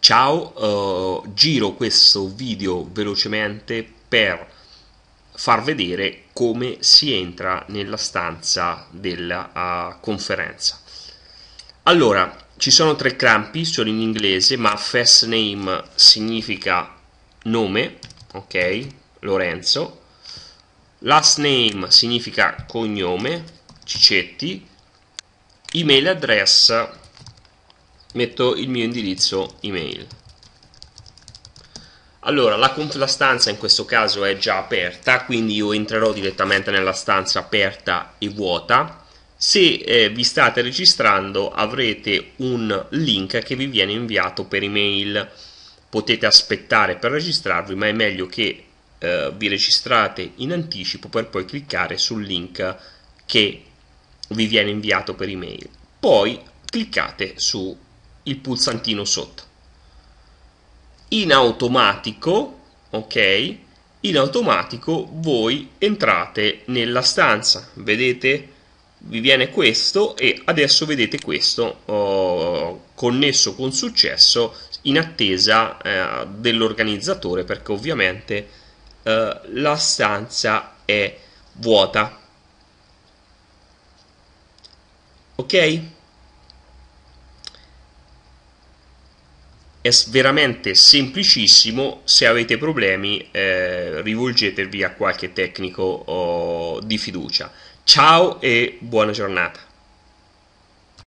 ciao uh, giro questo video velocemente per far vedere come si entra nella stanza della uh, conferenza allora ci sono tre crampi sono in inglese ma first name significa nome ok Lorenzo last name significa cognome Cicetti email address metto il mio indirizzo email allora la, la stanza in questo caso è già aperta quindi io entrerò direttamente nella stanza aperta e vuota se eh, vi state registrando avrete un link che vi viene inviato per email potete aspettare per registrarvi ma è meglio che eh, vi registrate in anticipo per poi cliccare sul link che vi viene inviato per email poi cliccate su il pulsantino sotto. In automatico, ok? In automatico voi entrate nella stanza, vedete? Vi viene questo e adesso vedete questo oh, connesso con successo in attesa eh, dell'organizzatore perché ovviamente eh, la stanza è vuota. Ok? è veramente semplicissimo se avete problemi eh, rivolgetevi a qualche tecnico oh, di fiducia ciao e buona giornata